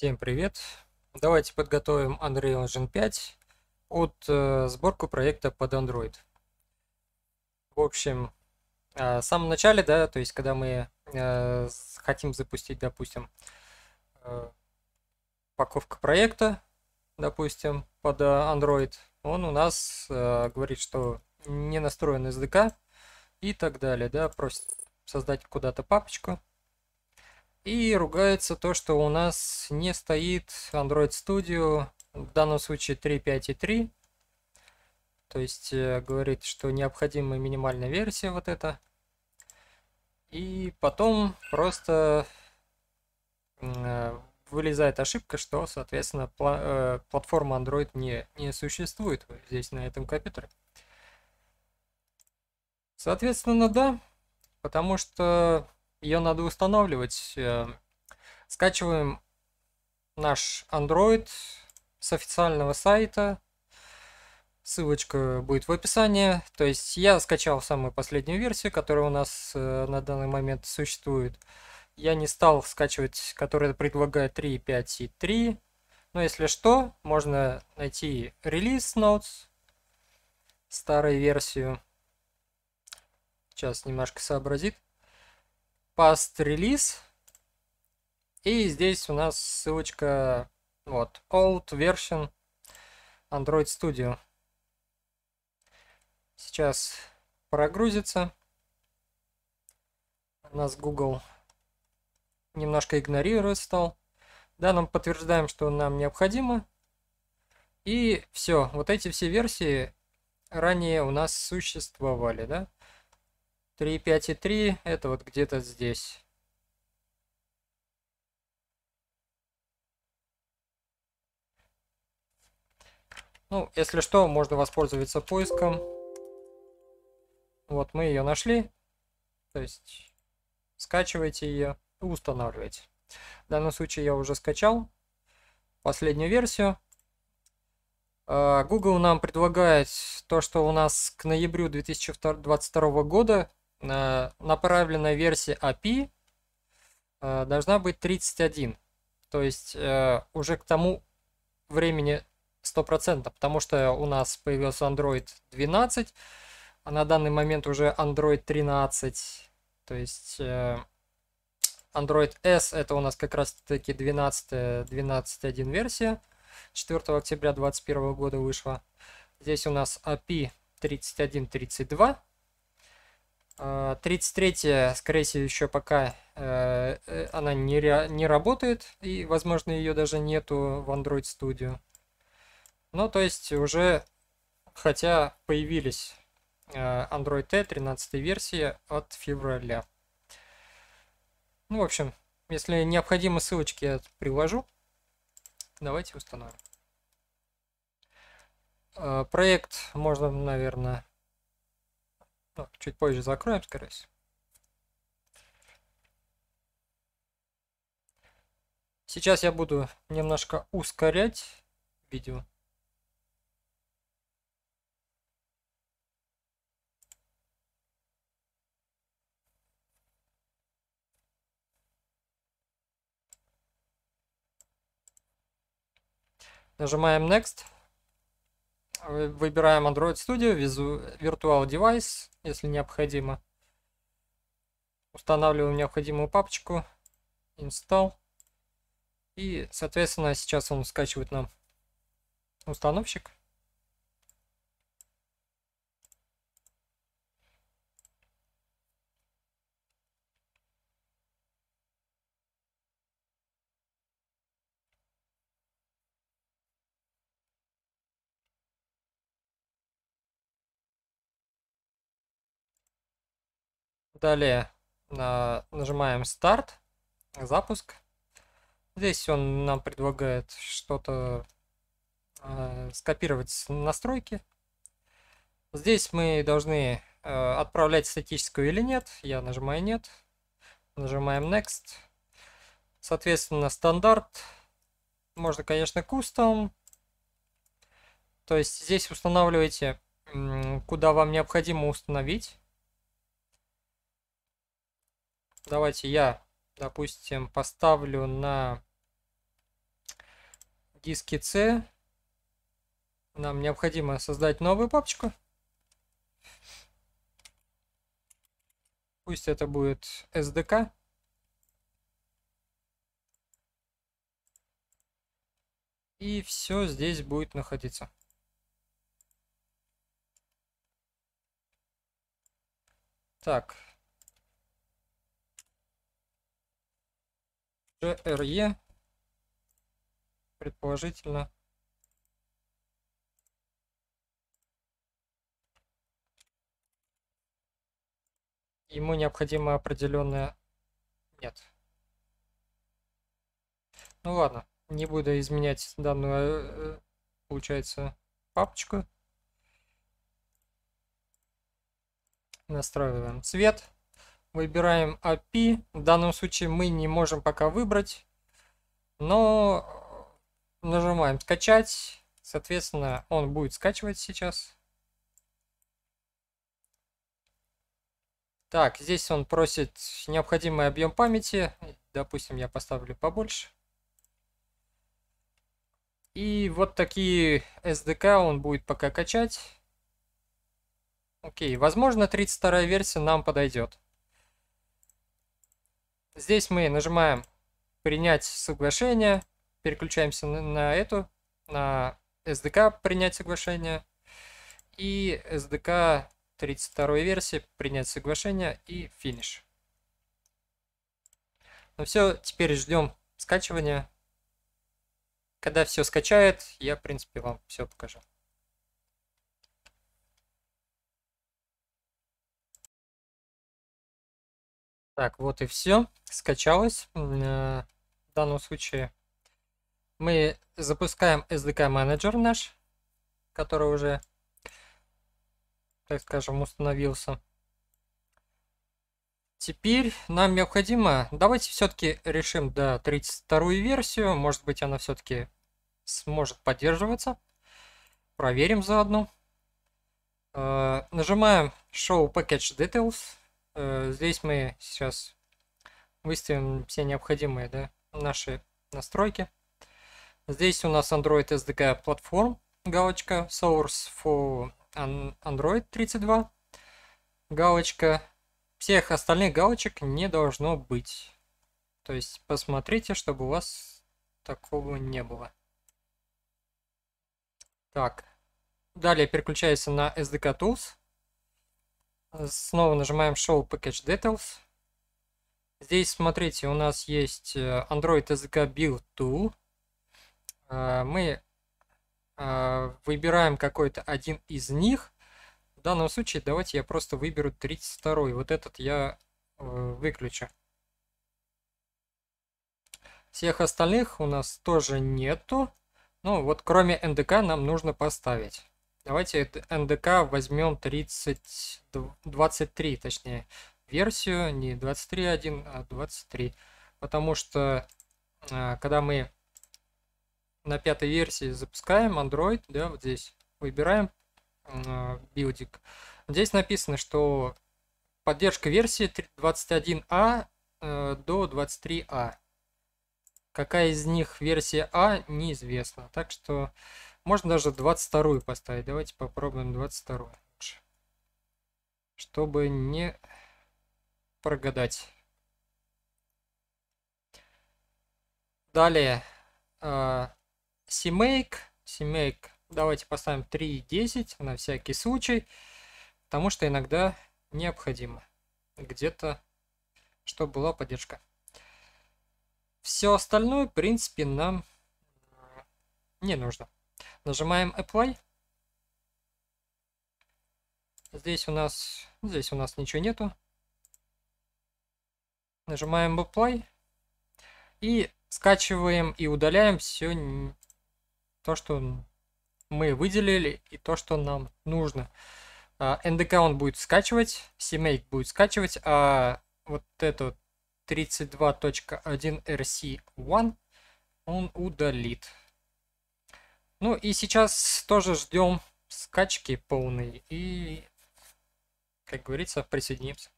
Всем привет! Давайте подготовим Unreal Engine 5 от э, сборку проекта под Android. В общем, э, в самом начале, да, то есть когда мы э, хотим запустить, допустим, э, упаковка проекта, допустим, под э, Android, он у нас э, говорит, что не настроен SDK и так далее, да, просит создать куда-то папочку. И ругается то, что у нас не стоит Android Studio, в данном случае 3.5.3. То есть э, говорит, что необходима минимальная версия вот эта. И потом просто э, вылезает ошибка, что, соответственно, э, платформа Android не, не существует здесь, на этом компьютере. Соответственно, да, потому что ее надо устанавливать. Э, скачиваем наш Android с официального сайта. Ссылочка будет в описании. То есть я скачал самую последнюю версию, которая у нас э, на данный момент существует. Я не стал скачивать, которая предлагает 3.5 и 3. Но если что, можно найти релиз Notes, старую версию. Сейчас немножко сообразит past release. И здесь у нас ссылочка вот old version Android Studio. Сейчас прогрузится. Нас Google немножко игнорирует стал. Да, нам подтверждаем, что нам необходимо. И все, вот эти все версии ранее у нас существовали, да? 3, 5 и 3 это вот где-то здесь. Ну, если что, можно воспользоваться поиском. Вот мы ее нашли. То есть скачивайте ее и устанавливайте. В данном случае я уже скачал последнюю версию. А, Google нам предлагает то, что у нас к ноябрю 2022 года направленная версия API э, должна быть 31. То есть э, уже к тому времени 100%, потому что у нас появился Android 12, а на данный момент уже Android 13. То есть э, Android S это у нас как раз таки 12.1 12 версия. 4 октября 2021 года вышла. Здесь у нас API 3132. 33 а, скорее всего, еще пока э, э, она не, не работает, и, возможно, ее даже нету в Android Studio. Ну, то есть уже, хотя появились э, Android T 13 версии от февраля. Ну, в общем, если необходимы ссылочки, я привожу. Давайте установим. Э, проект можно, наверное, ну, чуть позже закроем, скорее всего. Сейчас я буду немножко ускорять видео. Нажимаем Next. Выбираем Android Studio, Virtual Device если необходимо. Устанавливаем необходимую папочку. Install. И, соответственно, сейчас он скачивает нам установщик. Далее а, нажимаем старт, запуск. Здесь он нам предлагает что-то э, скопировать настройки. Здесь мы должны э, отправлять статическую или нет. Я нажимаю нет. Нажимаем next. Соответственно, стандарт. Можно, конечно, кустом. То есть здесь устанавливаете, куда вам необходимо установить. давайте я, допустим, поставлю на диске C. Нам необходимо создать новую папочку. Пусть это будет SDK. И все здесь будет находиться. Так, GRE, предположительно, ему необходимо определенное... Нет. Ну ладно, не буду изменять данную, э, э, получается, папочку. Настраиваем цвет. Выбираем API. В данном случае мы не можем пока выбрать. Но э, нажимаем скачать. Соответственно, он будет скачивать сейчас. Так, здесь он просит необходимый объем памяти. Допустим, я поставлю побольше. И вот такие SDK он будет пока качать. Окей, возможно, 32 версия нам подойдет. Здесь мы нажимаем «Принять соглашение», переключаемся на, на эту, на SDK «Принять соглашение» и SDK 32 версии «Принять соглашение» и «Финиш». Ну все, теперь ждем скачивания. Когда все скачает, я, в принципе, вам все покажу. Так, вот и все. Скачалось. Э, в данном случае мы запускаем SDK менеджер наш, который уже, так скажем, установился. Теперь нам необходимо, давайте все-таки решим до да, 32 версию, может быть она все-таки сможет поддерживаться. Проверим заодно. Э, нажимаем Show Package Details. Э, здесь мы сейчас выставим все необходимые да, наши настройки. Здесь у нас Android SDK Platform галочка Source for Android 32, галочка. Всех остальных галочек не должно быть. То есть посмотрите, чтобы у вас такого не было. Так, далее переключаюсь на SDK Tools. Э, снова нажимаем Show Package Details. Здесь, смотрите, у нас есть э, Android SDK Build Tool. Э, мы выбираем какой-то один из них. В данном случае давайте я просто выберу 32. -й. Вот этот я выключу. Всех остальных у нас тоже нету. Ну вот кроме NDK нам нужно поставить. Давайте НДК возьмем 30, 23, точнее, версию, не 23.1, а 23. Потому что, а, когда мы на пятой версии запускаем Android, да, вот здесь выбираем а, билдик, здесь написано, что поддержка версии 21А э, до 23А. Какая из них версия А, неизвестно. Так что можно даже 22 поставить. Давайте попробуем 22 лучше. Чтобы не прогадать. Далее. Семейк. Э, Семейк. Давайте поставим 3.10 на всякий случай. Потому что иногда необходимо. Где-то, чтобы была поддержка. Все остальное, в принципе, нам э, не нужно. Нажимаем Apply. Здесь у нас, здесь у нас ничего нету. Нажимаем Apply. И скачиваем и удаляем все то, что мы выделили и то, что нам нужно. NDK а, он будет скачивать, CMake будет скачивать, а вот это 32.1 RC1 он удалит. Ну и сейчас тоже ждем скачки полные и, как говорится, присоединимся.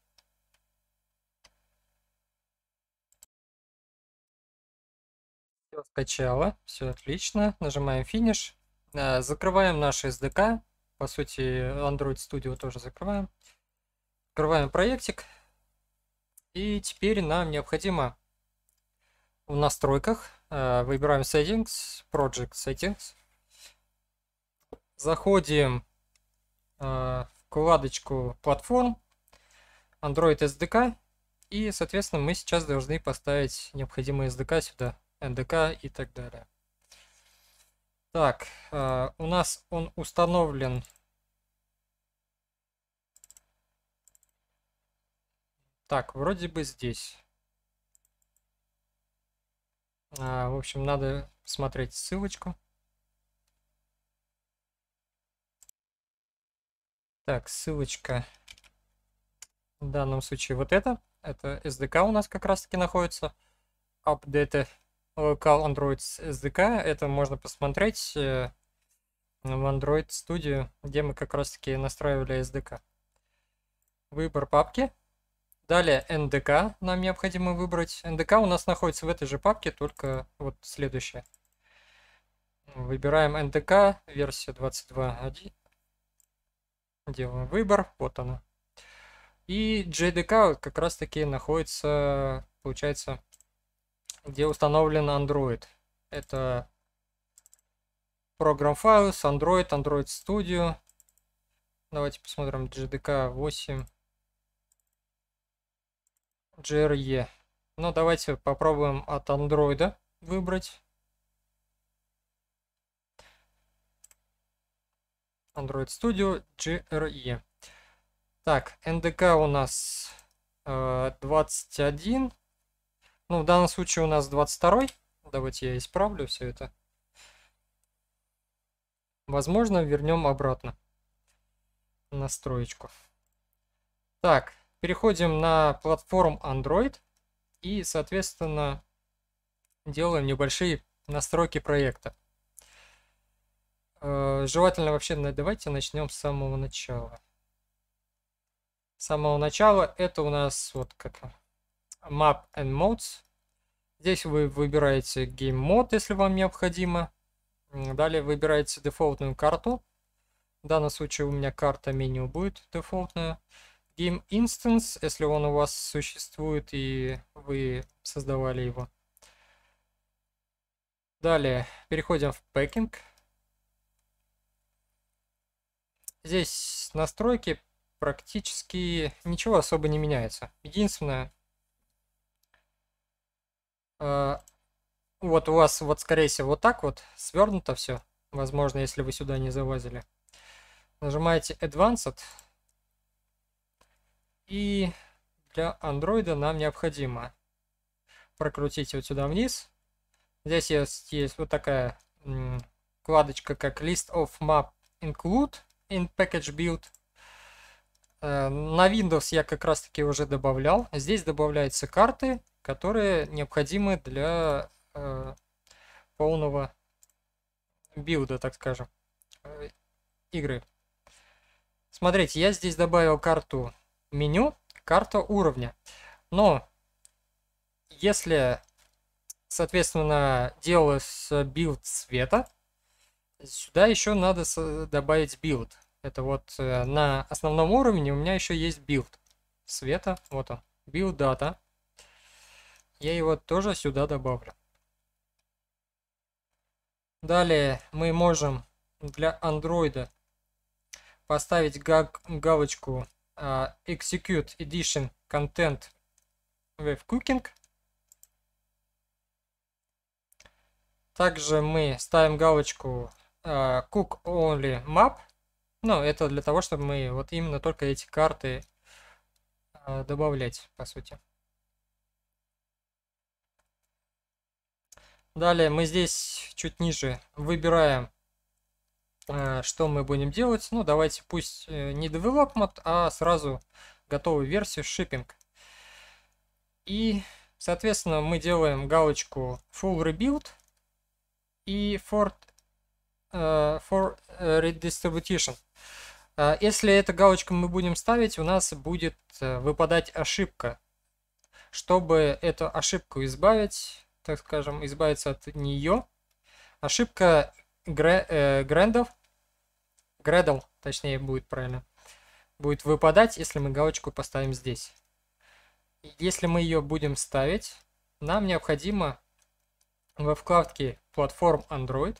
Все скачало, все отлично. Нажимаем финиш. Э, закрываем наш SDK. По сути, Android Studio тоже закрываем. Открываем проектик. И теперь нам необходимо в настройках э, выбираем Settings, Project Settings. Заходим а, в вкладочку платформ Android SDK. И, соответственно, мы сейчас должны поставить необходимые SDK сюда, NDK и так далее. Так, а, у нас он установлен Так, вроде бы здесь. А, в общем, надо смотреть ссылочку. Так, ссылочка. В данном случае вот это. Это SDK у нас как раз таки находится. Update Local Android SDK. Это можно посмотреть э, в Android Studio, где мы как раз таки настраивали SDK. Выбор папки. Далее NDK нам необходимо выбрать. NDK у нас находится в этой же папке, только вот следующая. Выбираем NDK версия 22.1. Делаем выбор, вот она. И JDK как раз таки находится, получается, где установлен Android. Это Program Files, Android, Android Studio. Давайте посмотрим JDK 8. JRE. Но ну, давайте попробуем от Android выбрать. Android Studio GRE. Так, NDK у нас э, 21. Ну, в данном случае у нас 22. Давайте я исправлю все это. Возможно, вернем обратно на Так, переходим на платформу Android и, соответственно, делаем небольшие настройки проекта. Э, желательно вообще, давайте начнем с самого начала. С самого начала это у нас вот как Map and Modes. Здесь вы выбираете Game Mode, если вам необходимо. Далее выбираете дефолтную карту. В данном случае у меня карта меню будет дефолтная. Game Instance, если он у вас существует и вы создавали его. Далее переходим в Packing. Здесь настройки практически ничего особо не меняется. Единственное, э, вот у вас вот скорее всего вот так вот свернуто все. Возможно, если вы сюда не завозили. Нажимаете Advanced. И для Андроида нам необходимо прокрутить вот сюда вниз. Здесь есть, есть вот такая вкладочка, как List of Map Include in package build. Э, на Windows я как раз таки уже добавлял. Здесь добавляются карты, которые необходимы для э, полного билда, так скажем, э, игры. Смотрите, я здесь добавил карту меню, карта уровня. Но если, соответственно, делалось билд цвета, сюда еще надо добавить билд. Это вот э, на основном уровне у меня еще есть билд света. Вот он. Билд дата. Я его тоже сюда добавлю. Далее мы можем для андроида поставить гаг галочку uh, Execute Edition Content with Cooking. Также мы ставим галочку uh, Cook Only Map – ну, это для того, чтобы мы вот именно только эти карты э, добавлять, по сути. Далее мы здесь чуть ниже выбираем, э, что мы будем делать. Ну, давайте пусть э, не development, а сразу готовую версию shipping. И, соответственно, мы делаем галочку full rebuild и for, uh, э, for э, redistribution. А, если эту галочку мы будем ставить, у нас будет э, выпадать ошибка. Чтобы эту ошибку избавить, так скажем, избавиться от нее, ошибка гре, э, гредл, точнее будет правильно, будет выпадать, если мы галочку поставим здесь. Если мы ее будем ставить, нам необходимо во вкладке «Платформ Android»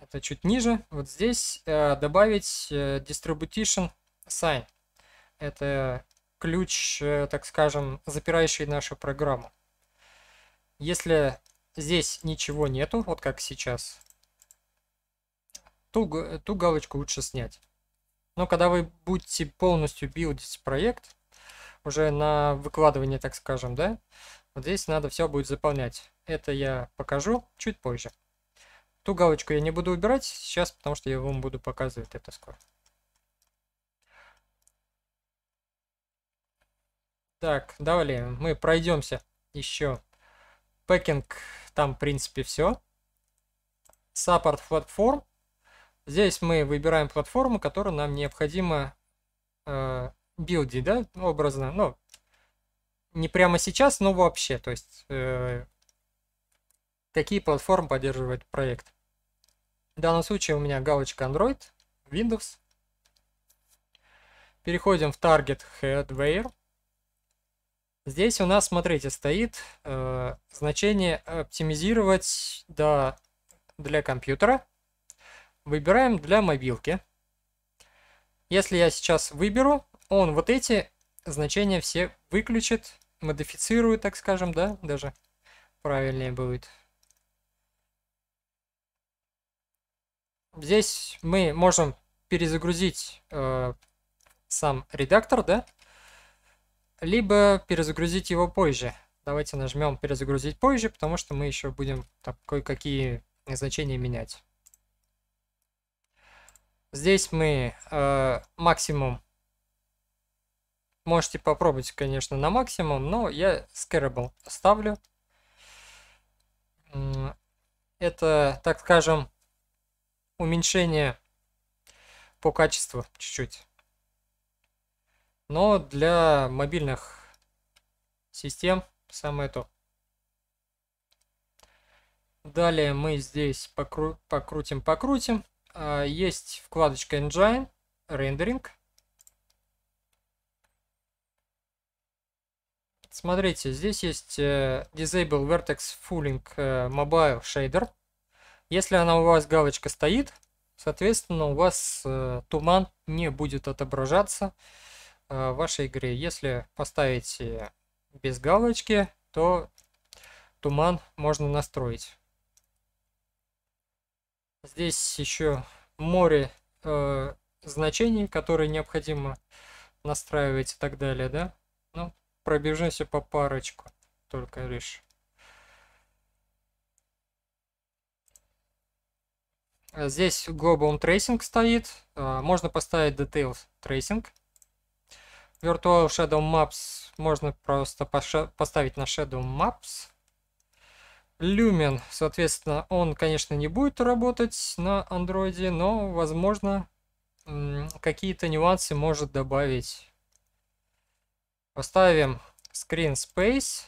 это чуть ниже, вот здесь э, добавить э, distribution sign. Это ключ, э, так скажем, запирающий нашу программу. Если здесь ничего нету, вот как сейчас, ту, ту галочку лучше снять. Но когда вы будете полностью билдить проект, уже на выкладывание, так скажем, да, вот здесь надо все будет заполнять. Это я покажу чуть позже. Ту галочку я не буду убирать сейчас, потому что я вам буду показывать это скоро. Так, далее мы пройдемся еще. Пэкинг, там в принципе все. Саппорт платформ. Здесь мы выбираем платформу, которую нам необходимо э, билдить, да, образно. Ну, не прямо сейчас, но вообще. То есть, э, какие платформы поддерживает проект. В данном случае у меня галочка Android, Windows. Переходим в Target Hardware. Здесь у нас, смотрите, стоит э, значение оптимизировать до, для компьютера. Выбираем для мобилки. Если я сейчас выберу, он вот эти значения все выключит, модифицирует, так скажем, да, даже правильнее будет. Здесь мы можем перезагрузить э, сам редактор, да? Либо перезагрузить его позже. Давайте нажмем перезагрузить позже, потому что мы еще будем кое-какие значения менять. Здесь мы э, максимум. Можете попробовать, конечно, на максимум, но я scalable ставлю. Это, так скажем, уменьшение по качеству чуть-чуть. Но для мобильных систем самое то. Далее мы здесь покру покрутим-покрутим. А, есть вкладочка Engine, Rendering. Смотрите, здесь есть э, Disable Vertex Fooling э, Mobile Shader. Если она у вас галочка стоит, соответственно, у вас э, туман не будет отображаться э, в вашей игре. Если поставите э, без галочки, то туман можно настроить. Здесь еще море э, значений, которые необходимо настраивать и так далее, да? Ну, пробежимся по парочку только лишь. Э, здесь Global Tracing стоит. Э, можно поставить Details Tracing. Virtual Shadow Maps можно просто поставить на Shadow Maps. Lumen, соответственно, он, конечно, не будет работать на Android, но, возможно, какие-то нюансы может добавить. Поставим Screen Space.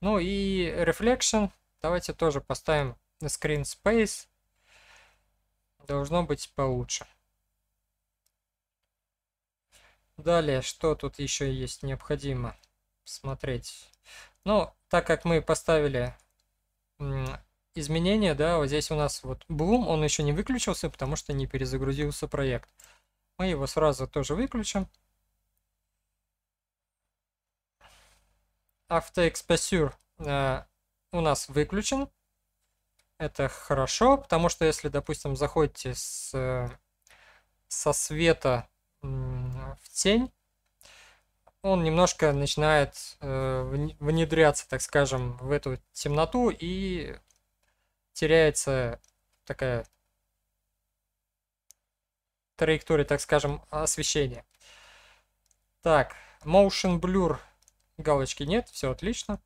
Ну и Reflection давайте тоже поставим на Screen Space должно быть получше. Далее, что тут еще есть необходимо смотреть? Ну, так как мы поставили изменения, да, вот здесь у нас вот Bloom, он еще не выключился, потому что не перезагрузился проект. Мы его сразу тоже выключим. Автоэкспосюр э, у нас выключен. Это хорошо, потому что если, допустим, заходите с, э, со света в тень, он немножко начинает э, внедряться, так скажем, в эту темноту и теряется такая траектория, так скажем, освещения. Так, motion blur галочки нет, все отлично.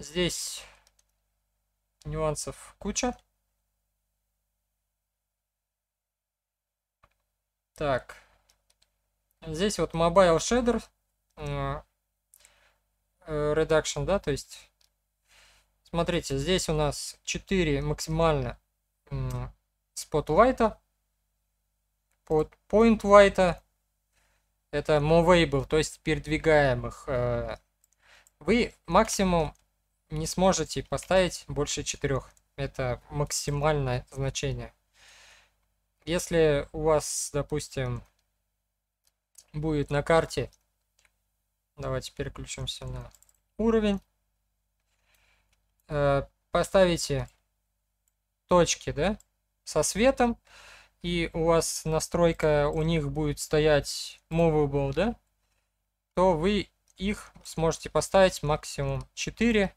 Здесь нюансов куча. Так. Здесь вот Mobile Shader э, э, Reduction, да, то есть... Смотрите, здесь у нас 4 максимально Spotlight, под Point Light, это Movable, то есть передвигаемых. Э, вы максимум не сможете поставить больше 4. Это максимальное значение. Если у вас, допустим, будет на карте, давайте переключимся на уровень, э, поставите точки, да, со светом, и у вас настройка у них будет стоять movable, да, то вы их сможете поставить максимум 4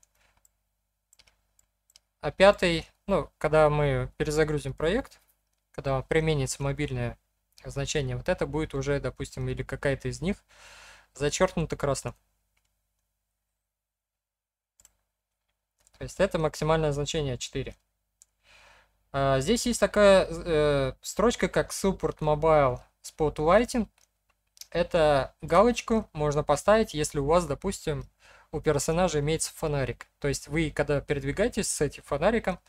а пятый, ну, когда мы перезагрузим проект, когда применится мобильное значение, вот это будет уже, допустим, или какая-то из них зачеркнута красным. То есть это максимальное значение 4. А, здесь есть такая э, строчка, как Support Mobile Spotlighting. Это галочку можно поставить, если у вас, допустим, у персонажа имеется фонарик. То есть вы, когда передвигаетесь с этим фонариком,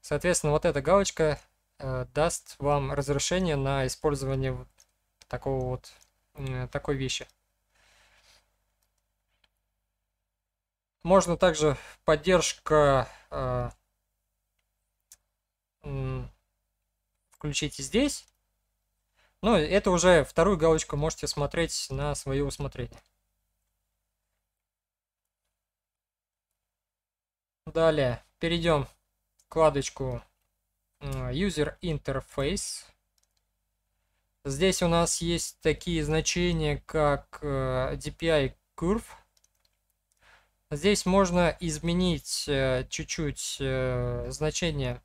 соответственно, вот эта галочка э, даст вам разрешение на использование вот такого вот, э, такой вещи. Можно также поддержка э, э, включить здесь. Но ну, это уже вторую галочку можете смотреть на свое усмотрение. Далее перейдем в вкладочку User Interface. Здесь у нас есть такие значения, как э, DPI Curve. Здесь можно изменить э, чуть-чуть э, значение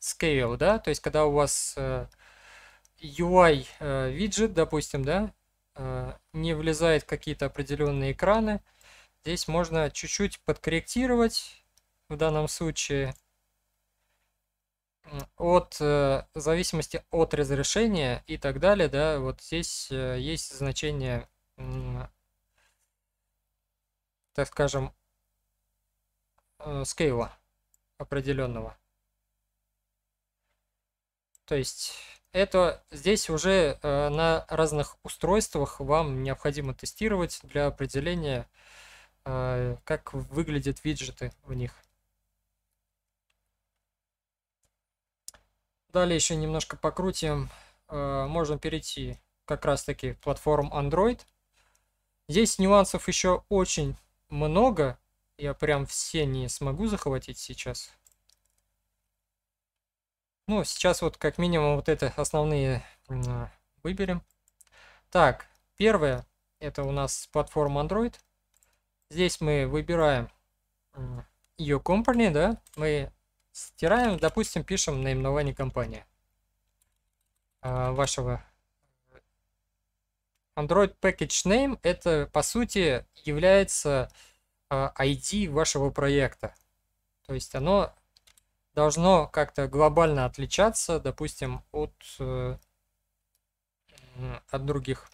scale, да, то есть когда у вас UI виджет, допустим, да, не влезает какие-то определенные экраны, здесь можно чуть-чуть подкорректировать в данном случае от э, в зависимости от разрешения и так далее, да, вот здесь э, есть значение, так скажем, скейла э, определенного. То есть это здесь уже на разных устройствах вам необходимо тестировать для определения, как выглядят виджеты в них. Далее еще немножко покрутим. Э, можно перейти как раз таки в платформу Android. Здесь нюансов еще очень много. Я прям все не смогу захватить сейчас. Ну, сейчас вот как минимум вот это основные выберем. Так, первое, это у нас платформа Android. Здесь мы выбираем ее company, да, мы Стираем, допустим, пишем наименование компании а, вашего Android Package Name это по сути является а, ID вашего проекта. То есть оно должно как-то глобально отличаться, допустим, от, э, от других.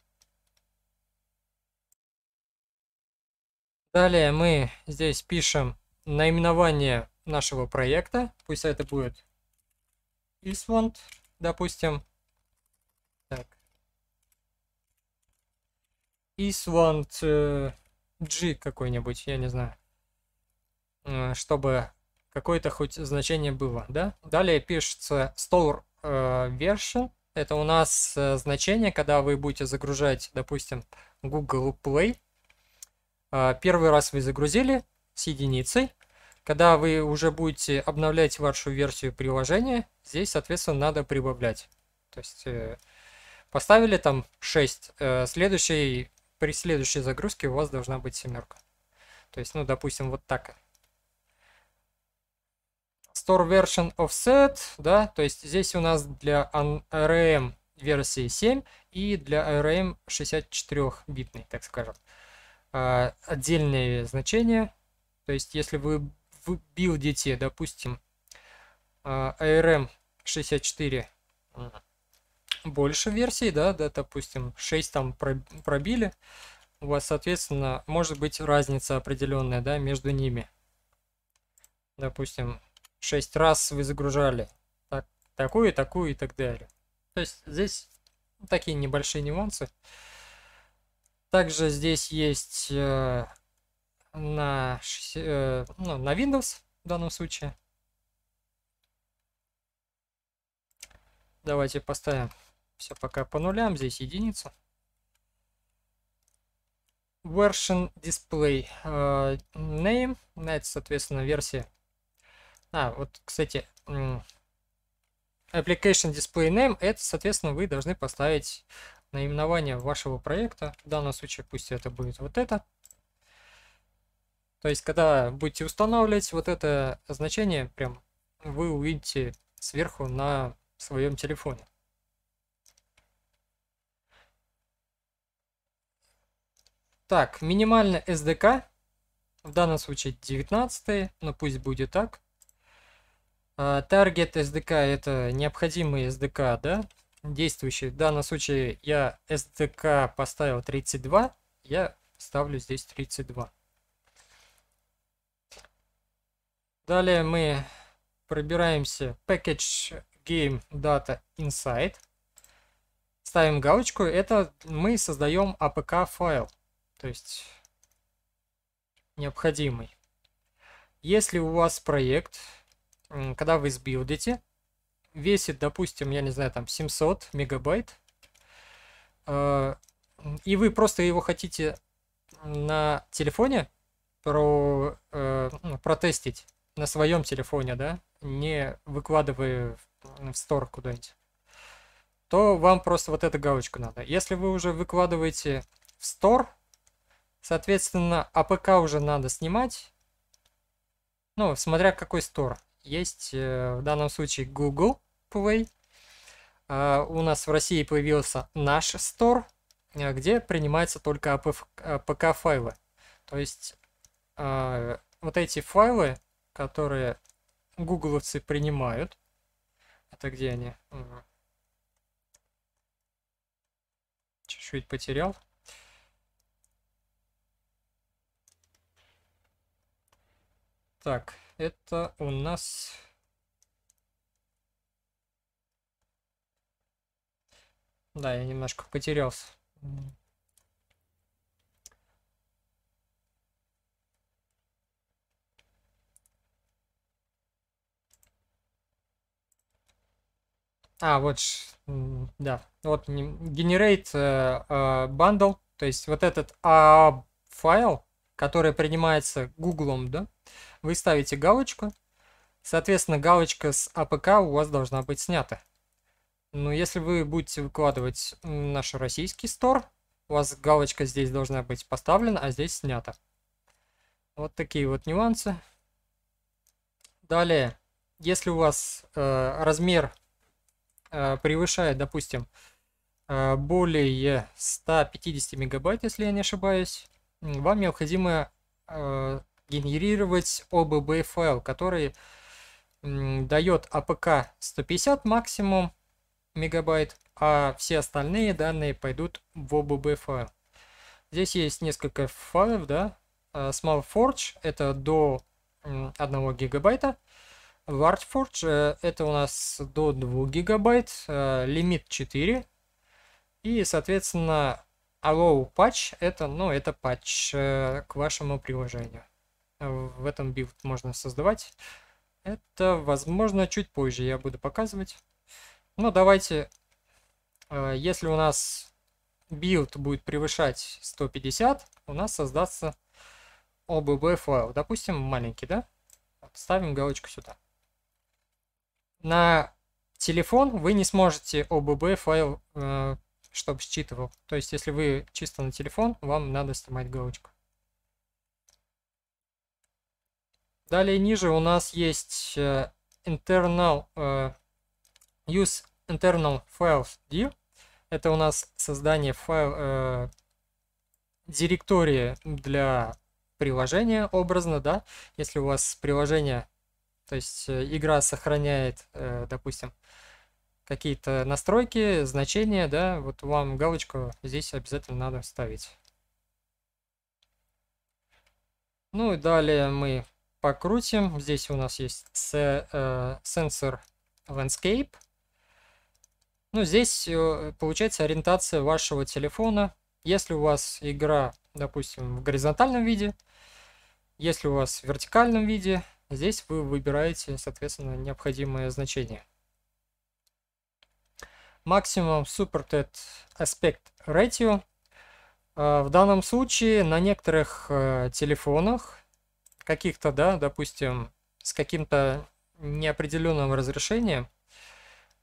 Далее мы здесь пишем наименование нашего проекта. Пусть это будет Island, допустим. Так. Island э, G какой-нибудь, я не знаю. Э, чтобы какое-то хоть значение было, да? Далее пишется store э, version. Это у нас значение, когда вы будете загружать, допустим, Google Play. первый раз вы загрузили с единицей, когда вы уже будете обновлять вашу версию приложения, здесь, соответственно, надо прибавлять. То есть э, поставили там 6, э, следующий, при следующей загрузке у вас должна быть семерка. То есть, ну, допустим, вот так. Store Version Offset, да, то есть здесь у нас для RAM версии 7 и для RAM 64-битной, так скажем, э, отдельные значения. То есть, если вы в билдите, допустим, а, ARM 64 больше версий, да, да, допустим, 6 там пробили, у вас, соответственно, может быть разница определенная, да, между ними. Допустим, 6 раз вы загружали так, такую, такую и так далее. То есть здесь такие небольшие нюансы. Также здесь есть э, на, э, ну, на Windows в данном случае. Давайте поставим все пока по нулям, здесь единицу. Version Display э, Name, на это, соответственно, версия. А, вот, кстати, Application Display Name, это, соответственно, вы должны поставить наименование вашего проекта. В данном случае пусть это будет вот это. То есть, когда будете устанавливать вот это значение, прям вы увидите сверху на своем телефоне. Так, минимально SDK, в данном случае 19, но пусть будет так. А, таргет SDK это необходимый SDK, да, действующий. В данном случае я SDK поставил 32, я ставлю здесь 32. Далее мы пробираемся Package Game Data Inside. Ставим галочку. Это мы создаем APK а файл. То есть необходимый. Если у вас проект, когда вы сбилдите, весит, допустим, я не знаю, там 700 мегабайт, э, и вы просто его хотите на телефоне про, э, ну, протестить, на своем телефоне, да, не выкладывая в, стор куда-нибудь, то вам просто вот эту галочку надо. Если вы уже выкладываете в стор, соответственно, АПК уже надо снимать, ну, смотря какой стор. Есть э, в данном случае Google Play. Э, у нас в России появился наш стор, э, где принимаются только АПК-файлы. То есть э, вот эти файлы которые гугловцы принимают. Это где они? Чуть-чуть потерял. Так, это у нас... Да, я немножко потерялся. А, вот, да, вот generate э, э, bundle, то есть вот этот AA файл, который принимается Google, да, вы ставите галочку, соответственно, галочка с APK а у вас должна быть снята. Но если вы будете выкладывать наш российский стор, у вас галочка здесь должна быть поставлена, а здесь снята. Вот такие вот нюансы. Далее, если у вас э, размер Э, превышает, допустим, э, более 150 мегабайт, если я не ошибаюсь, вам необходимо э, генерировать OBB файл, который дает APK а 150 максимум мегабайт, а все остальные данные пойдут в OBB файл. Здесь есть несколько файлов, да. Small Forge это до 1 гигабайта. WordForge э, это у нас до 2 гигабайт, э, лимит 4. И, соответственно, Allow Patch это, ну, это патч э, к вашему приложению. В этом билд можно создавать. Это, возможно, чуть позже я буду показывать. Но ну, давайте, если у нас билд будет превышать 150, у нас создастся OBB файл. Допустим, маленький, да? Ставим галочку сюда на телефон вы не сможете OBB файл, э, чтобы считывал. То есть, если вы чисто на телефон, вам надо снимать галочку. Далее ниже у нас есть э, internal, э, use internal files div. Это у нас создание файл, э, директории для приложения образно, да. Если у вас приложение то есть э, игра сохраняет, э, допустим, какие-то настройки, значения, да, вот вам галочку здесь обязательно надо ставить. Ну и далее мы покрутим. Здесь у нас есть сенсор э, Landscape. Ну, здесь получается ориентация вашего телефона. Если у вас игра, допустим, в горизонтальном виде, если у вас в вертикальном виде, Здесь вы выбираете, соответственно, необходимое значение. Максимум Supported Aspect Ratio. Э, в данном случае на некоторых э, телефонах, каких-то, да, допустим, с каким-то неопределенным разрешением,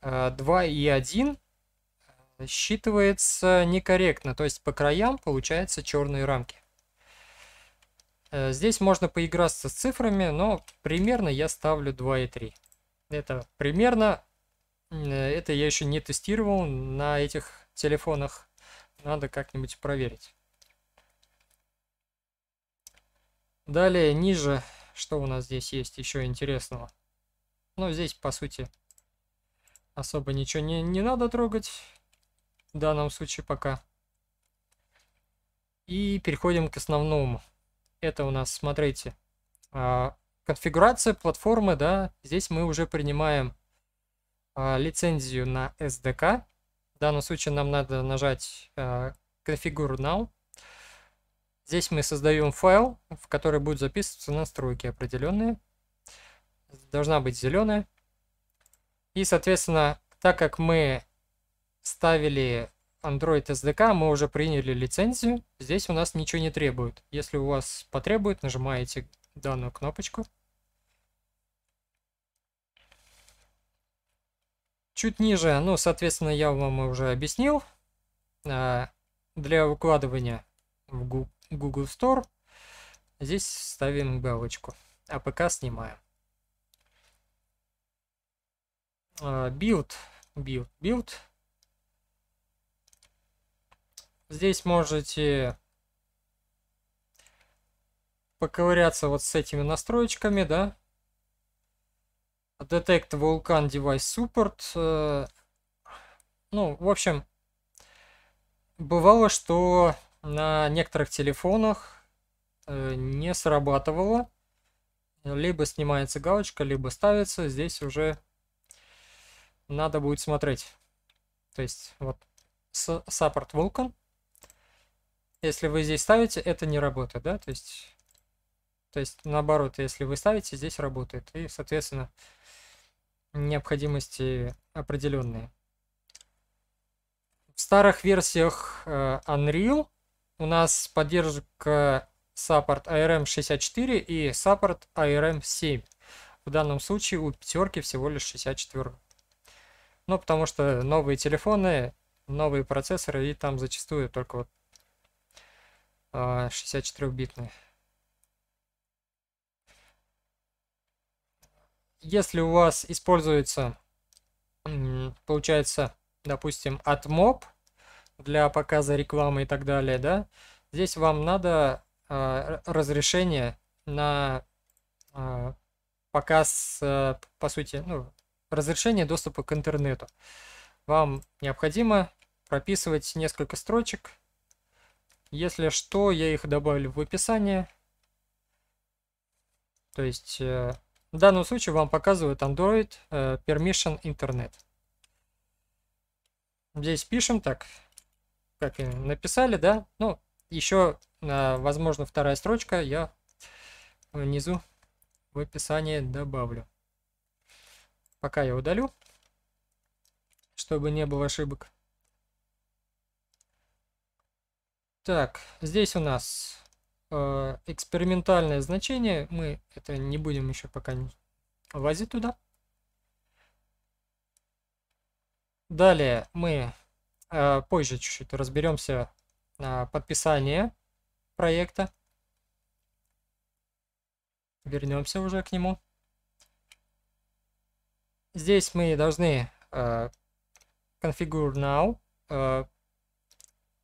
2 э, и 1 считывается некорректно, то есть по краям получаются черные рамки. Э, здесь можно поиграться с цифрами, но примерно я ставлю 2 и 3. Это примерно, э, это я еще не тестировал на этих телефонах. Надо как-нибудь проверить. Далее, ниже, что у нас здесь есть еще интересного? Ну, здесь, по сути, особо ничего не, не надо трогать. В данном случае пока. И переходим к основному это у нас, смотрите, а, конфигурация платформы, да, здесь мы уже принимаем а, лицензию на SDK. В данном случае нам надо нажать Configure а, Now. Здесь мы создаем файл, в который будут записываться настройки определенные. Должна быть зеленая. И, соответственно, так как мы ставили Android SDK мы уже приняли лицензию. Здесь у нас ничего не требует. Если у вас потребует, нажимаете данную кнопочку. Чуть ниже, ну, соответственно, я вам уже объяснил. А, для выкладывания в Google Store здесь ставим галочку. АПК снимаем. А, build, build, build. Здесь можете поковыряться вот с этими настроечками, да. Detect Vulkan Device Support. Э, ну, в общем, бывало, что на некоторых телефонах э, не срабатывало. Либо снимается галочка, либо ставится. Здесь уже надо будет смотреть. То есть вот support Vulkan если вы здесь ставите, это не работает, да? То есть, то есть наоборот, если вы ставите, здесь работает. И, соответственно, необходимости определенные. В старых версиях э, Unreal у нас поддержка саппорт ARM64 и саппорт ARM7. В данном случае у пятерки всего лишь 64. Ну, потому что новые телефоны, новые процессоры, и там зачастую только вот 64-битный. А, Если у вас используется, получается, допустим, от моб для показа рекламы и так далее, да, здесь вам надо э, разрешение на э, показ, э, по сути, ну, разрешение доступа к интернету. Вам необходимо прописывать несколько строчек если что, я их добавлю в описание. То есть э, в данном случае вам показывает Android э, Permission Internet. Здесь пишем так, как и написали, да? Ну, еще, э, возможно, вторая строчка я внизу в описании добавлю. Пока я удалю, чтобы не было ошибок. Так, здесь у нас э, экспериментальное значение. Мы это не будем еще пока возить туда. Далее мы э, позже чуть-чуть разберемся э, подписание проекта. Вернемся уже к нему. Здесь мы должны э, configure now э,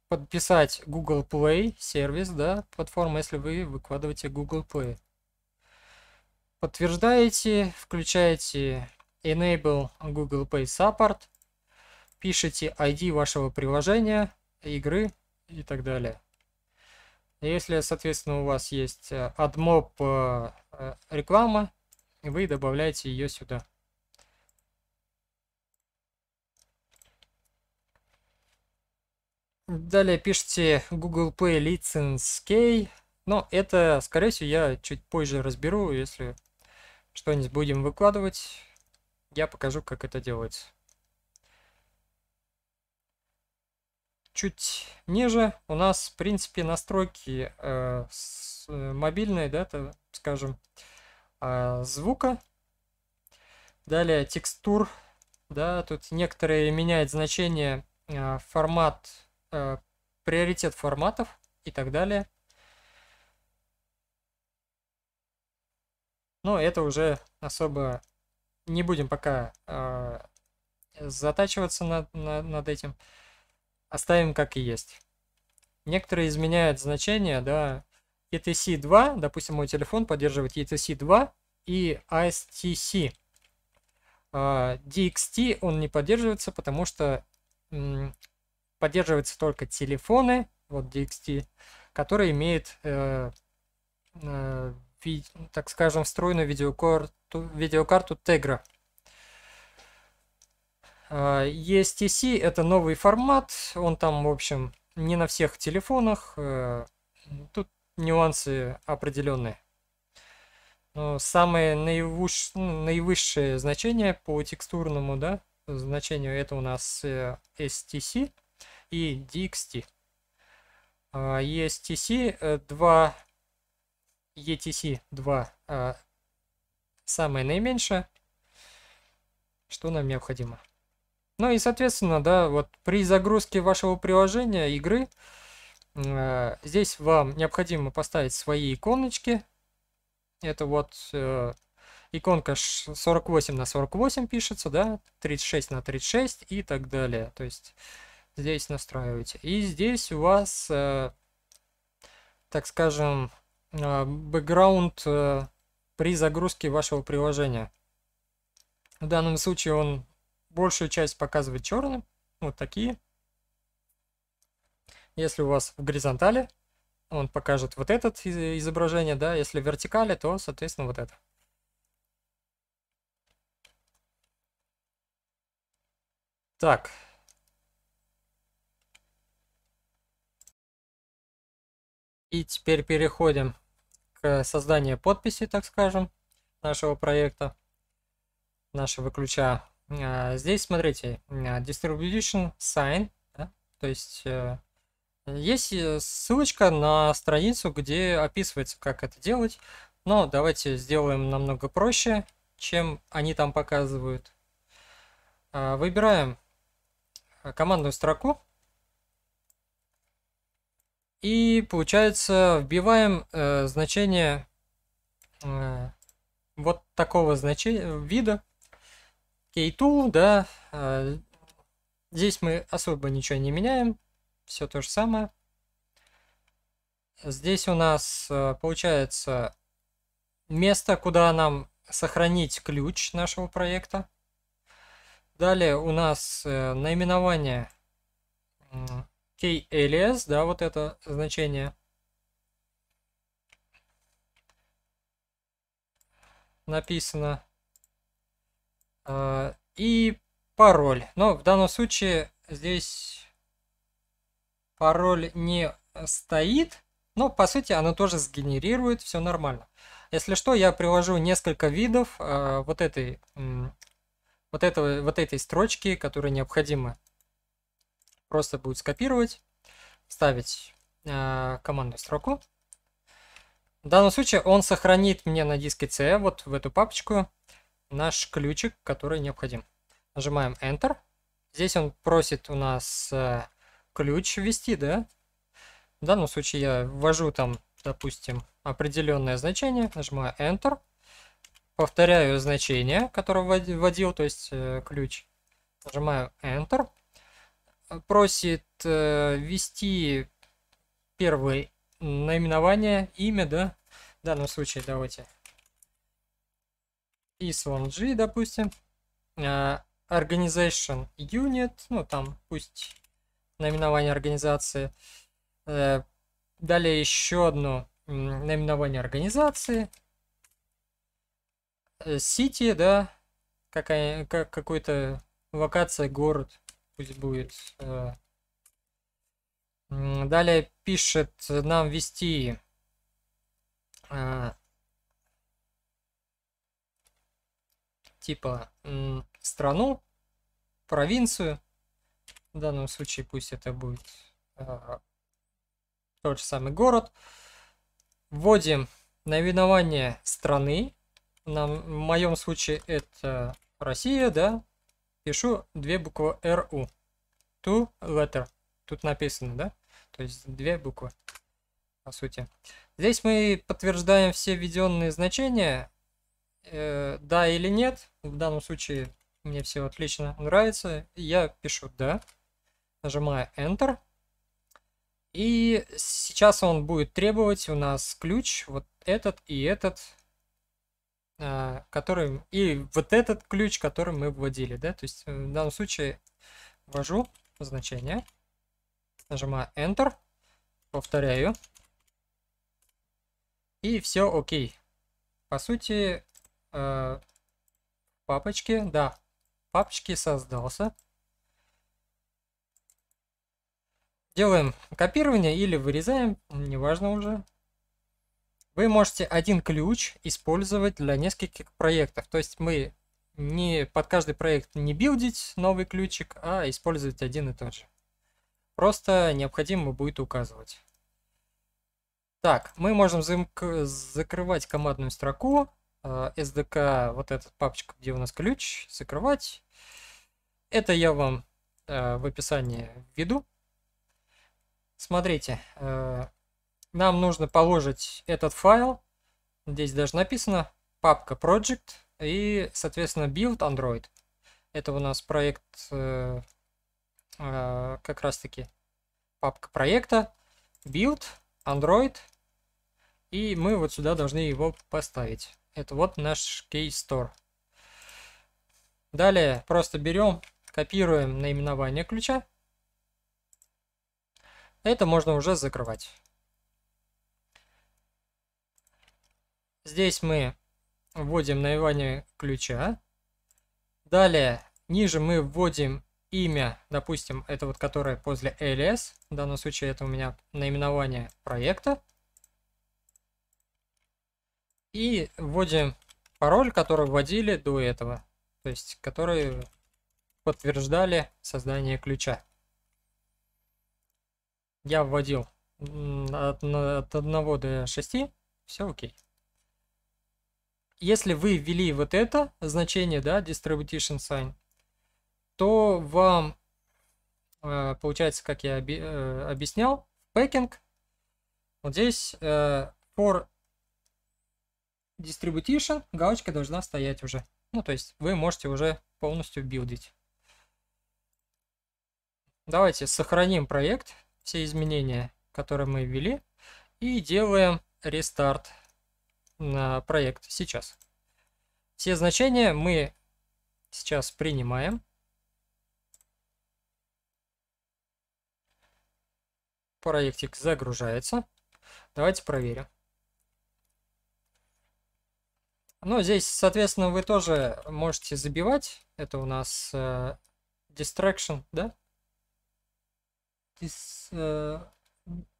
подписать Google Play сервис, да, платформа, если вы выкладываете Google Play. Подтверждаете, включаете Enable Google Play Support, пишите ID вашего приложения, игры и так далее. Если, соответственно, у вас есть э, AdMob э, э, реклама, вы добавляете ее сюда. Далее пишите Google Play License Key. Но это, скорее всего, я чуть позже разберу, если что-нибудь будем выкладывать. Я покажу, как это делается. Чуть ниже у нас, в принципе, настройки э, с, э, мобильной, да, то, скажем, э, звука. Далее текстур, да, тут некоторые меняют значение, э, формат Э, приоритет форматов и так далее. Но это уже особо не будем пока э, затачиваться над, над, над этим. Оставим как и есть. Некоторые изменяют значение, да. ETC2, допустим, мой телефон поддерживает ETC2 и ASTC. А э, DXT он не поддерживается, потому что поддерживаются только телефоны, вот DXT, которые имеют, э, э, так скажем, встроенную видеокарту, видеокарту Tegra. Э, ESTC это новый формат, он там, в общем, не на всех телефонах, э, тут нюансы определенные. Но самое наивыш... Ну, наивысшее значение по текстурному да, значению это у нас э, STC и DXT. ESTC 2, ETC 2 самое наименьшее, что нам необходимо. Ну и, соответственно, да, вот при загрузке вашего приложения, игры, э, здесь вам необходимо поставить свои иконочки. Это вот э, иконка 48 на 48 пишется, да, 36 на 36 и так далее. То есть здесь настраиваете. И здесь у вас, э, так скажем, э, бэкграунд э, при загрузке вашего приложения. В данном случае он большую часть показывает черным, вот такие. Если у вас в горизонтали, он покажет вот этот изображение, да, если в вертикали, то, соответственно, вот это. Так, И теперь переходим к созданию подписи, так скажем, нашего проекта, нашего ключа. А, здесь, смотрите, а, distribution sign, да? то есть э, есть э, ссылочка на страницу, где описывается, как это делать. Но давайте сделаем намного проще, чем они там показывают. А, выбираем э, командную строку и получается, вбиваем э, значение э, вот такого значения вида K2, да. Э, здесь мы особо ничего не меняем, все то же самое. Здесь у нас э, получается место, куда нам сохранить ключ нашего проекта. Далее у нас э, наименование k-alias, да, вот это значение. Написано. А, и пароль. Но в данном случае здесь пароль не стоит, но по сути она тоже сгенерирует, все нормально. Если что, я приложу несколько видов а, вот этой вот этого вот этой строчки, которые необходимы просто будет скопировать, вставить э, командную строку. В данном случае он сохранит мне на диске C, вот в эту папочку, наш ключик, который необходим. Нажимаем Enter. Здесь он просит у нас э, ключ ввести, да? В данном случае я ввожу там, допустим, определенное значение, нажимаю Enter, повторяю значение, которое вводил, то есть э, ключ, нажимаю Enter, просит э, ввести первое наименование, имя, да? В данном случае давайте isOnG, допустим. Э, organization Unit, ну там пусть наименование организации. Э, далее еще одно наименование организации. city да, какая, как, какой-то локация, город пусть будет. Э, далее пишет нам вести э, типа страну, провинцию. В данном случае пусть это будет э, тот же самый город. Вводим наименование страны. На, в моем случае это Россия, да? пишу две буквы RU. Two letter. Тут написано, да? То есть две буквы, по сути. Здесь мы подтверждаем все введенные значения. Э, да или нет. В данном случае мне все отлично нравится. Я пишу да. Нажимаю Enter. И сейчас он будет требовать у нас ключ вот этот и этот а, который и вот этот ключ, который мы вводили, да, то есть э, в данном случае ввожу значение, нажимаю Enter, повторяю, и все окей. По сути, э, папочки, да, папочки создался. Делаем копирование или вырезаем, неважно уже. Вы можете один ключ использовать для нескольких проектов. То есть мы не под каждый проект не билдить новый ключик, а использовать один и тот же. Просто необходимо будет указывать. Так, мы можем закрывать командную строку. Э, SDK, вот этот папочка, где у нас ключ, закрывать. Это я вам э, в описании введу. Смотрите, э, нам нужно положить этот файл. Здесь даже написано папка project и, соответственно, build Android. Это у нас проект э, э, как раз-таки папка проекта build Android. И мы вот сюда должны его поставить. Это вот наш Case Store. Далее просто берем, копируем наименование ключа. Это можно уже закрывать. Здесь мы вводим наименование ключа. Далее, ниже мы вводим имя, допустим, это вот которое после ls. В данном случае это у меня наименование проекта. И вводим пароль, который вводили до этого. То есть, который подтверждали создание ключа. Я вводил от 1 до 6. Все окей если вы ввели вот это значение, да, distribution sign, то вам, э, получается, как я э, объяснял, packing. вот здесь э, for distribution галочка должна стоять уже. Ну, то есть вы можете уже полностью билдить. Давайте сохраним проект, все изменения, которые мы ввели, и делаем рестарт на проект сейчас. Все значения мы сейчас принимаем. Проектик загружается. Давайте проверим. Ну, здесь, соответственно, вы тоже можете забивать. Это у нас э, distraction, да? Dis, э,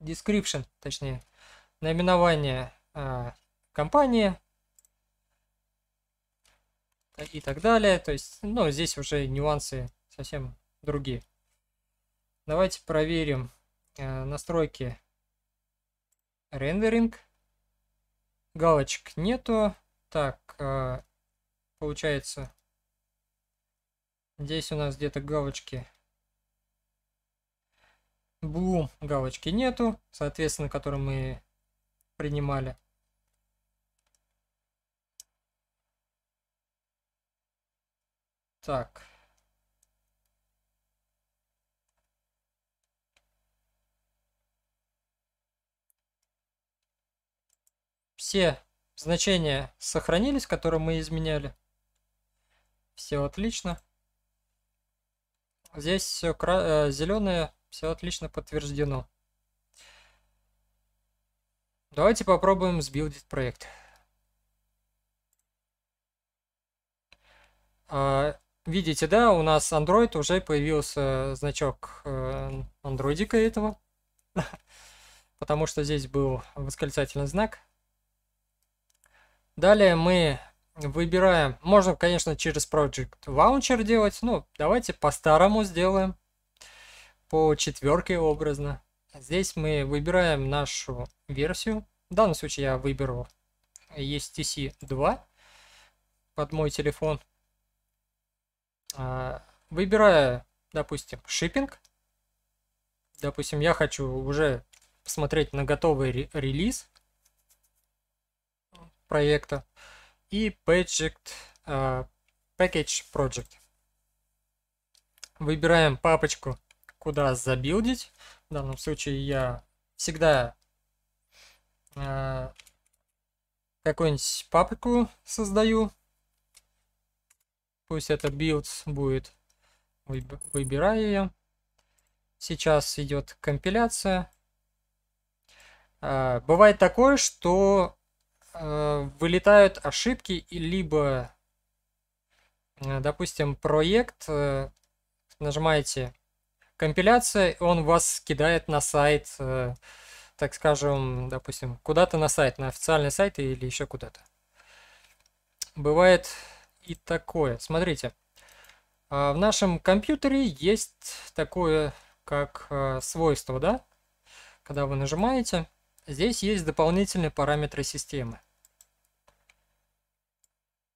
description, точнее. Наименование э, компания и так далее. То есть, ну, здесь уже нюансы совсем другие. Давайте проверим э, настройки рендеринг. Галочек нету. Так, э, получается, здесь у нас где-то галочки. Блум галочки нету, соответственно, которые мы принимали. Так. Все значения сохранились, которые мы изменяли. Все отлично. Здесь все кра... Э, зеленое, все отлично подтверждено. Давайте попробуем сбилдить проект. А, Видите, да, у нас Android уже появился значок э, андроидика этого. Потому что здесь был восклицательный знак. Далее мы выбираем. Можно, конечно, через Project Launcher делать. Ну, давайте по-старому сделаем. По четверке образно. Здесь мы выбираем нашу версию. В данном случае я выберу ESTC 2 под мой телефон. А, Выбирая, допустим, шиппинг. Допустим, я хочу уже посмотреть на готовый релиз проекта и project, uh, package project. Выбираем папочку, куда забилдить. В данном случае я всегда а, какую-нибудь папку создаю Пусть это builds будет. Выбираю ее. Сейчас идет компиляция. А, бывает такое, что э, вылетают ошибки, и либо, э, допустим, проект, э, нажимаете компиляция, он вас кидает на сайт, так скажем, допустим, куда-то на сайт, на официальный сайт или еще куда-то. Бывает и такое. Смотрите, а, в нашем компьютере есть такое, как а, свойство, да? Когда вы нажимаете, здесь есть дополнительные параметры системы.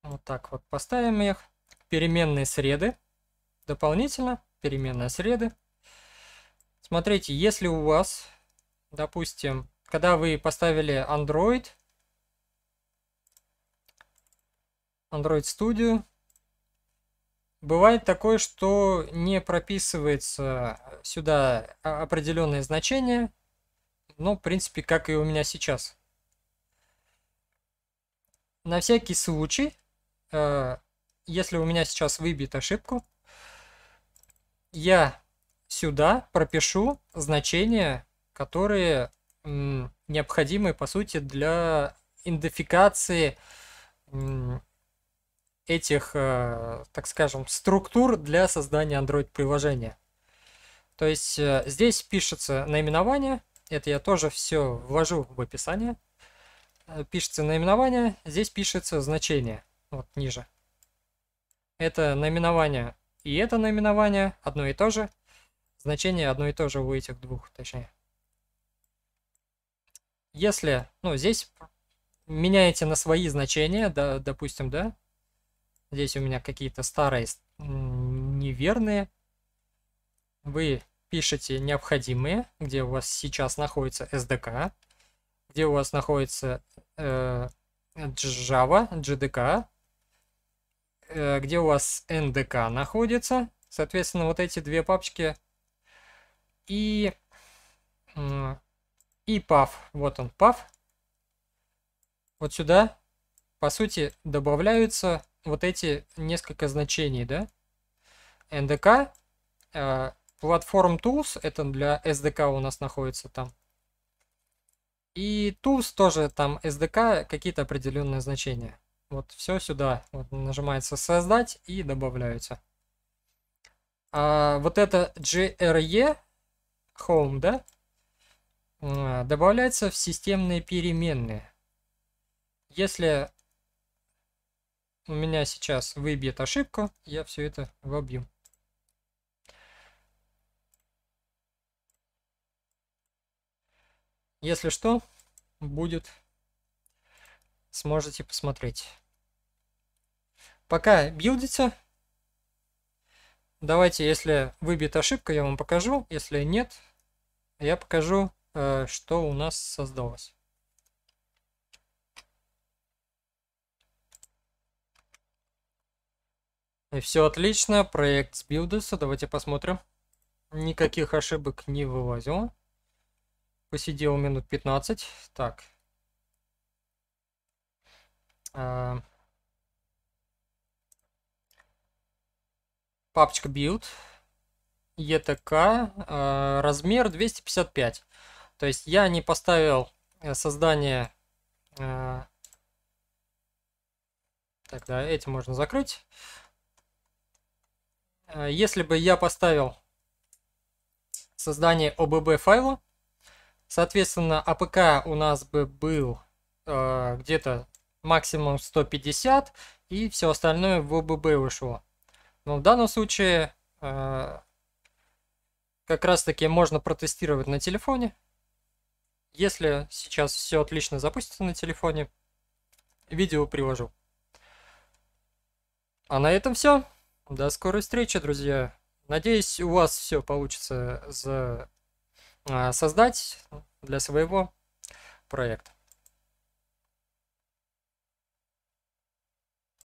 Вот так вот поставим их. Переменные среды. Дополнительно переменные среды. Смотрите, если у вас, допустим, когда вы поставили Android, Android Studio. Бывает такое, что не прописывается э, сюда а, определенные значения. но ну, в принципе, как и у меня сейчас. На всякий случай, э, если у меня сейчас выбьет ошибку, я сюда пропишу значения, которые необходимы, по сути, для идентификации этих, э, так скажем, структур для создания Android-приложения. То есть э, здесь пишется наименование, это я тоже все ввожу в описание. Э, пишется наименование, здесь пишется значение, вот ниже. Это наименование и это наименование одно и то же, значение одно и то же у этих двух, точнее. Если, ну, здесь меняете на свои значения, да, допустим, да, Здесь у меня какие-то старые неверные. Вы пишете необходимые, где у вас сейчас находится SDK, где у вас находится э, Java, JDK, э, где у вас NDK находится. Соответственно, вот эти две папочки и э, и PAF. Вот он, PAF. Вот сюда, по сути, добавляются вот эти несколько значений, да? NDK, э, Platform Tools, это для SDK у нас находится там. И Tools тоже там SDK, какие-то определенные значения. Вот все сюда. Вот нажимается создать и добавляются. А вот это GRE, Home, да? добавляется в системные переменные. Если у меня сейчас выбьет ошибку, я все это вобью. Если что, будет, сможете посмотреть. Пока билдится, давайте, если выбьет ошибка, я вам покажу. Если нет, я покажу, э, что у нас создалось. Э, Все отлично, проект сбилдился, давайте посмотрим. Никаких ошибок не вывозил. Посидел минут 15. Так. А... Папочка build. ETK. А, размер 255. То есть я не поставил э, создание... А... Тогда эти можно закрыть. Э, если бы я поставил создание OBB файла, соответственно, APK а у нас бы был э, где-то максимум 150, и все остальное в OBB ушло. Но в данном случае э, как раз-таки можно протестировать на телефоне. Если сейчас все отлично запустится на телефоне, видео привожу. А на этом все. До скорой встречи, друзья. Надеюсь, у вас все получится за... А, создать для своего проекта.